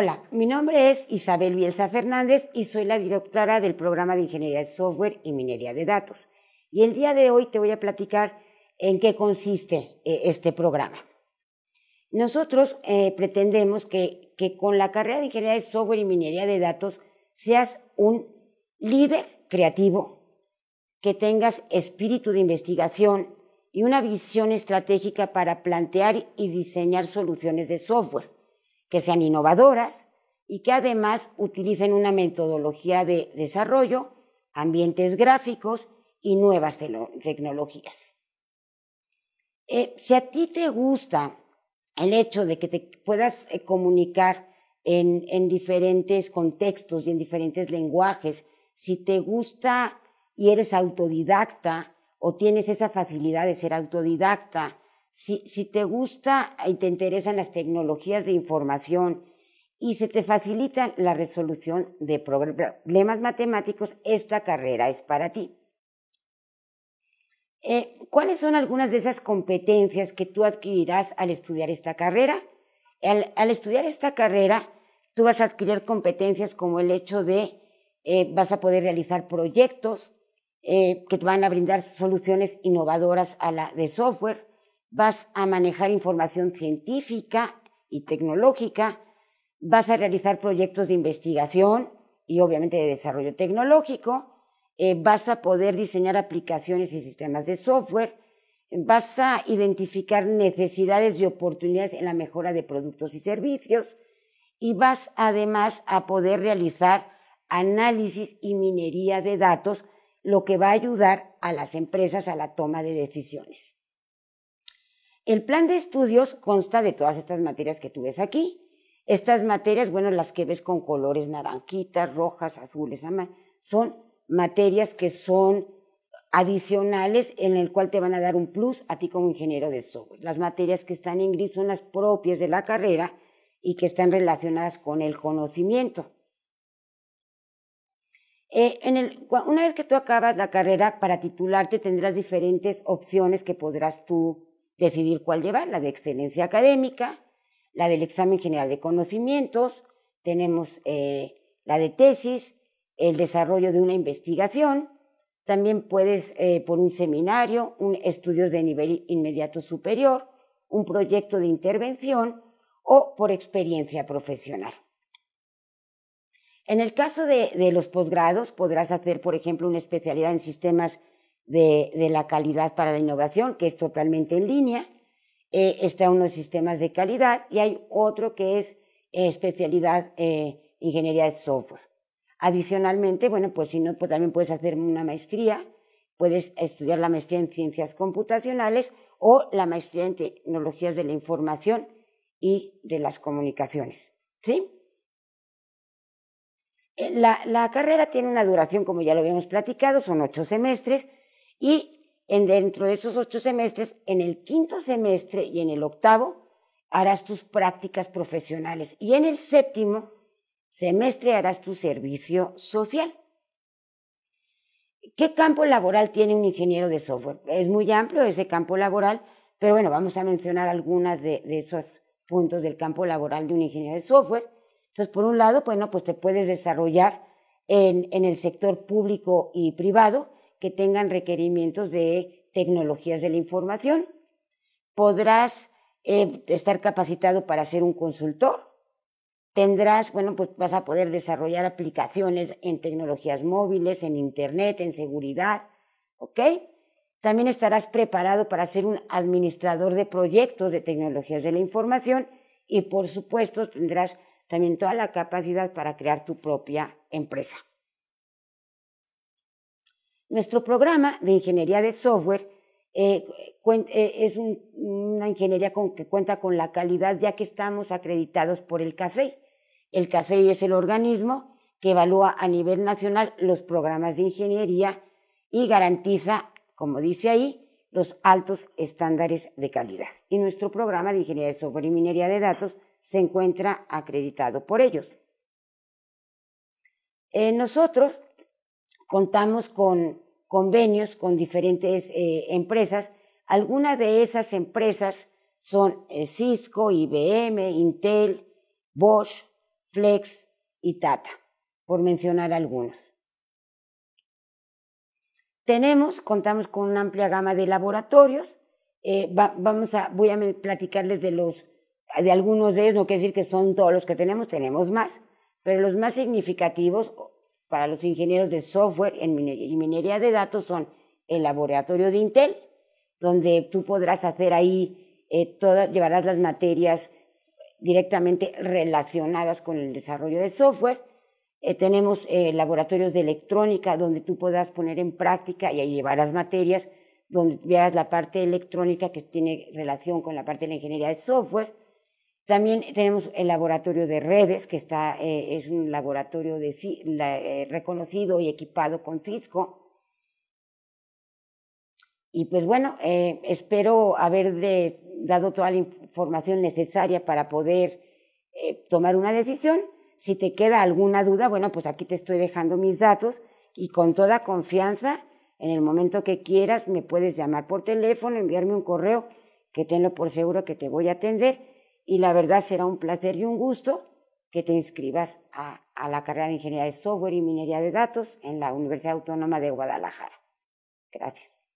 Hola, mi nombre es Isabel Bielsa Fernández y soy la directora del programa de Ingeniería de Software y Minería de Datos. Y el día de hoy te voy a platicar en qué consiste eh, este programa. Nosotros eh, pretendemos que, que, con la carrera de Ingeniería de Software y Minería de Datos seas un líder creativo, que tengas espíritu de investigación y una visión estratégica para plantear y diseñar soluciones de software que sean innovadoras y que además utilicen una metodología de desarrollo, ambientes gráficos y nuevas tecnologías. Eh, si a ti te gusta el hecho de que te puedas eh, comunicar en diferentes contextos y en diferentes lenguajes, si te gusta y eres autodidacta o tienes esa facilidad de ser autodidacta, si, te gusta y te interesan las tecnologías de información y se te facilita la resolución de problemas matemáticos, esta carrera es para ti. Eh, ¿Cuáles son algunas de esas competencias que tú adquirirás al estudiar esta carrera? Al, estudiar esta carrera, tú vas a adquirir competencias como el hecho de, eh, vas a poder realizar proyectos eh, que te van a brindar soluciones innovadoras de software, vas a manejar información científica y tecnológica, vas a realizar proyectos de investigación y obviamente de desarrollo tecnológico, eh, vas a poder diseñar aplicaciones y sistemas de software, vas a identificar necesidades y oportunidades en la mejora de productos y servicios y vas además a poder realizar análisis y minería de datos, lo que va a ayudar a las empresas a la toma de decisiones. El plan de estudios consta de todas estas materias que tú ves aquí. Estas materias, bueno, las que ves con colores naranjitas, rojas, azules, son materias que son adicionales en el cual te van a dar un plus a ti como ingeniero de software. Las materias que están en gris son las propias de la carrera y que están relacionadas con el conocimiento. Eh, una vez que tú acabas la carrera, para titularte tendrás diferentes opciones que podrás tú decidir cuál llevar, la de excelencia académica, la del examen general de conocimientos, tenemos eh, la de tesis, el desarrollo de una investigación, también puedes eh, por un seminario, un estudios de nivel inmediato superior, un proyecto de intervención o por experiencia profesional. En el caso de, de los posgrados, podrás hacer, por ejemplo, una especialidad en sistemas de, la calidad para la innovación, que es totalmente en línea. Eh, está uno de sistemas de calidad y hay otro que es eh, especialidad en eh, ingeniería de software. Adicionalmente, bueno, pues si no, pues también puedes hacer una maestría, puedes estudiar la maestría en ciencias computacionales o la maestría en tecnologías de la información y de las comunicaciones. ¿Sí? la carrera tiene una duración, como ya lo habíamos platicado, son ocho semestres, y en dentro de esos ocho semestres, en el quinto semestre y en el octavo, harás tus prácticas profesionales. Y en el séptimo semestre harás tu servicio social. ¿Qué campo laboral tiene un ingeniero de software? Es muy amplio ese campo laboral, pero bueno, vamos a mencionar algunas de, esos puntos del campo laboral de un ingeniero de software. Entonces, por un lado, bueno, pues te puedes desarrollar en, en el sector público y privado, que tengan requerimientos de tecnologías de la información. Podrás eh, estar capacitado para ser un consultor. Tendrás, bueno, pues vas a poder desarrollar aplicaciones en tecnologías móviles, en Internet, en seguridad, ¿ok? También estarás preparado para ser un administrador de proyectos de tecnologías de la información y por supuesto tendrás también toda la capacidad para crear tu propia empresa. Nuestro programa de ingeniería de software eh, eh, es una ingeniería que cuenta con la calidad ya que estamos acreditados por el CAFEI. El CAFEI es el organismo que evalúa a nivel nacional los programas de ingeniería y garantiza, como dice ahí, los altos estándares de calidad. Y nuestro programa de ingeniería de software y minería de datos se encuentra acreditado por ellos. Eh, nosotros contamos con convenios con diferentes eh, empresas. Algunas de esas empresas son eh, Cisco, IBM, Intel, Bosch, Flex y Tata, por mencionar algunos. Tenemos, contamos con una amplia gama de laboratorios. Eh, vamos a, voy a platicarles de los, de algunos de ellos, no quiere decir que son todos los que tenemos, tenemos más, pero los más significativos para los ingenieros de software en minería, y minería de datos son el laboratorio de Intel, donde tú podrás hacer ahí, eh, todas, llevarás las materias directamente relacionadas con el desarrollo de software. Eh, tenemos eh, laboratorios de electrónica donde tú podrás poner en práctica y ahí llevarás materias, donde veas la parte electrónica que tiene relación con la parte de la ingeniería de software también tenemos el laboratorio de redes, que está, eh, es un laboratorio eh, reconocido y equipado con Cisco. Y pues bueno, eh, espero haber dado toda la información necesaria para poder tomar una decisión. Si te queda alguna duda, bueno, pues aquí te estoy dejando mis datos y con toda confianza, en el momento que quieras, me puedes llamar por teléfono, enviarme un correo, que tengo por seguro que te voy a atender y la verdad será un placer y un gusto que te inscribas a, la carrera de Ingeniería de Software y Minería de Datos en la Universidad Autónoma de Guadalajara. Gracias.